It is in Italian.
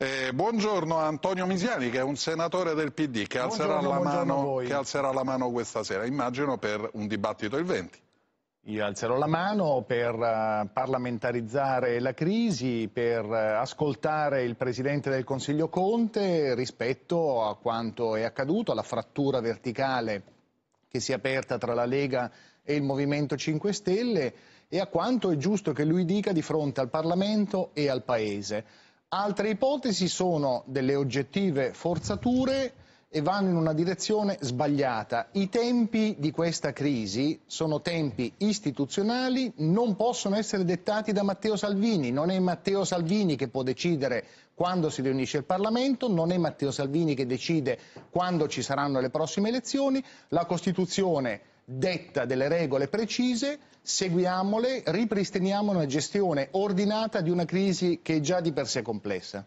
Eh, buongiorno a Antonio Misiani, che è un senatore del PD, che alzerà, mano, che alzerà, la mano, questa sera, immagino per un dibattito il 20. Io alzerò la mano per eh, parlamentarizzare la crisi, per eh, ascoltare il Presidente del Consiglio Conte rispetto a quanto è accaduto, alla frattura verticale che si è aperta tra la Lega e il Movimento 5 Stelle e a quanto è giusto che lui dica di fronte al Parlamento e al Paese. Altre ipotesi sono delle oggettive forzature e vanno in una direzione sbagliata. I tempi di questa crisi sono tempi istituzionali, non possono essere dettati da Matteo Salvini, non è Matteo Salvini che può decidere quando si riunisce il Parlamento, non è Matteo Salvini che decide quando ci saranno le prossime elezioni, la Costituzione detta delle regole precise, seguiamole, ripristiniamo una gestione ordinata di una crisi che è già di per sé complessa.